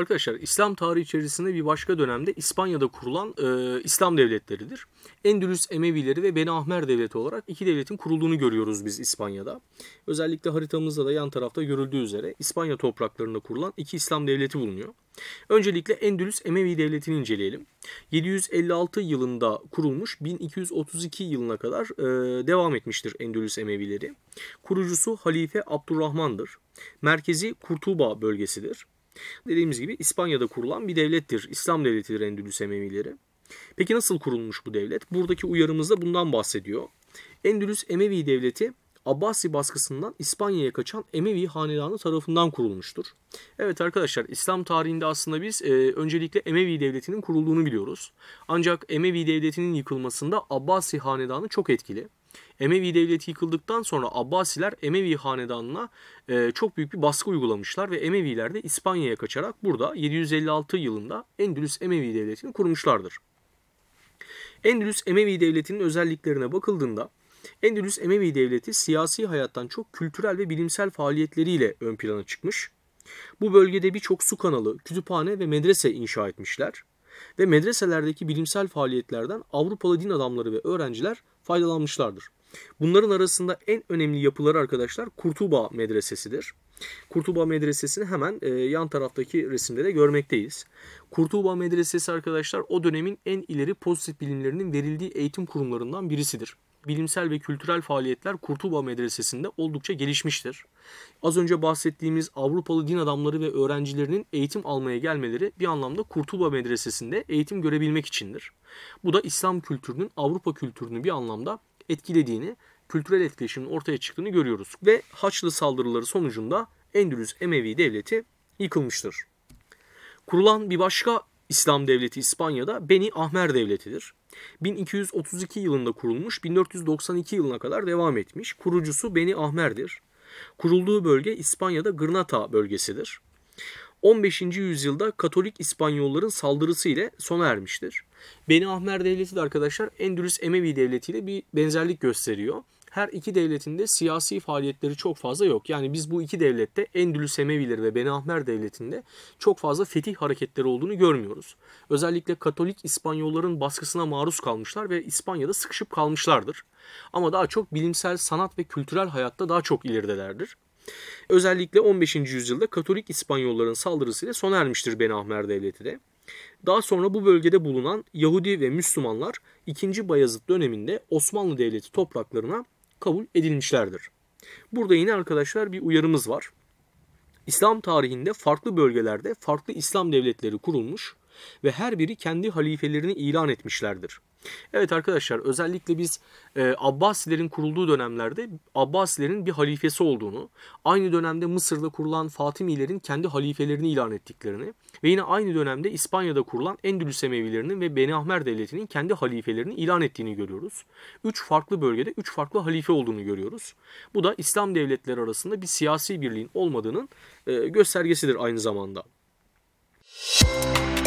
Arkadaşlar İslam tarihi içerisinde bir başka dönemde İspanya'da kurulan e, İslam devletleridir. Endülüs Emevileri ve Beni Ahmer devleti olarak iki devletin kurulduğunu görüyoruz biz İspanya'da. Özellikle haritamızda da yan tarafta görüldüğü üzere İspanya topraklarında kurulan iki İslam devleti bulunuyor. Öncelikle Endülüs Emevi Devleti'ni inceleyelim. 756 yılında kurulmuş 1232 yılına kadar e, devam etmiştir Endülüs Emevileri. Kurucusu Halife Abdurrahman'dır. Merkezi Kurtuba bölgesidir. Dediğimiz gibi İspanya'da kurulan bir devlettir. İslam devletidir Endülüs Emevileri. Peki nasıl kurulmuş bu devlet? Buradaki uyarımızda bundan bahsediyor. Endülüs Emevi devleti Abbasi baskısından İspanya'ya kaçan Emevi hanedanı tarafından kurulmuştur. Evet arkadaşlar İslam tarihinde aslında biz e, öncelikle Emevi devletinin kurulduğunu biliyoruz. Ancak Emevi devletinin yıkılmasında Abbasi hanedanı çok etkili. Emevi devleti yıkıldıktan sonra Abbasiler Emevi hanedanına e, çok büyük bir baskı uygulamışlar ve Emeviler de İspanya'ya kaçarak burada 756 yılında Endülüs Emevi devletini kurmuşlardır. Endülüs Emevi devletinin özelliklerine bakıldığında Endülüs Emevi devleti siyasi hayattan çok kültürel ve bilimsel faaliyetleriyle ön plana çıkmış. Bu bölgede birçok su kanalı, kütüphane ve medrese inşa etmişler ve medreselerdeki bilimsel faaliyetlerden Avrupalı din adamları ve öğrenciler faydalanmışlardır. Bunların arasında en önemli yapıları arkadaşlar Kurtuba Medresesi'dir. Kurtuba Medresesi'ni hemen e, yan taraftaki resimde de görmekteyiz. Kurtuba Medresesi arkadaşlar o dönemin en ileri pozitif bilimlerinin verildiği eğitim kurumlarından birisidir. Bilimsel ve kültürel faaliyetler Kurtuba Medresesi'nde oldukça gelişmiştir. Az önce bahsettiğimiz Avrupalı din adamları ve öğrencilerinin eğitim almaya gelmeleri bir anlamda Kurtuba Medresesi'nde eğitim görebilmek içindir. Bu da İslam kültürünün Avrupa kültürünü bir anlamda etkilediğini, kültürel etkileşimin ortaya çıktığını görüyoruz. Ve Haçlı saldırıları sonucunda Endülüs Emevi Devleti yıkılmıştır. Kurulan bir başka İslam devleti İspanya'da Beni Ahmer Devleti'dir. 1232 yılında kurulmuş, 1492 yılına kadar devam etmiş. Kurucusu Beni Ahmer'dir. Kurulduğu bölge İspanya'da Granada bölgesidir. 15. yüzyılda Katolik İspanyolların saldırısı ile sona ermiştir. Beni Ahmer Devleti de arkadaşlar Endülüs Emevi Devleti ile bir benzerlik gösteriyor her iki devletinde siyasi faaliyetleri çok fazla yok. Yani biz bu iki devlette Endülüs Emevileri ve Beni Ahmer devletinde çok fazla fetih hareketleri olduğunu görmüyoruz. Özellikle Katolik İspanyolların baskısına maruz kalmışlar ve İspanya'da sıkışıp kalmışlardır. Ama daha çok bilimsel, sanat ve kültürel hayatta daha çok ileridelerdir. Özellikle 15. yüzyılda Katolik İspanyolların saldırısıyla sona ermiştir Beni Ahmer Devleti de. Daha sonra bu bölgede bulunan Yahudi ve Müslümanlar 2. Bayezid döneminde Osmanlı Devleti topraklarına kabul edilmişlerdir. Burada yine arkadaşlar bir uyarımız var. İslam tarihinde farklı bölgelerde farklı İslam devletleri kurulmuş ve her biri kendi halifelerini ilan etmişlerdir. Evet arkadaşlar özellikle biz e, Abbasilerin kurulduğu dönemlerde Abbasilerin bir halifesi olduğunu, aynı dönemde Mısır'da kurulan Fatimilerin kendi halifelerini ilan ettiklerini ve yine aynı dönemde İspanya'da kurulan Endülüs Emevilerinin ve Beni Ahmer Devleti'nin kendi halifelerini ilan ettiğini görüyoruz. Üç farklı bölgede üç farklı halife olduğunu görüyoruz. Bu da İslam devletleri arasında bir siyasi birliğin olmadığının e, göstergesidir aynı zamanda. Müzik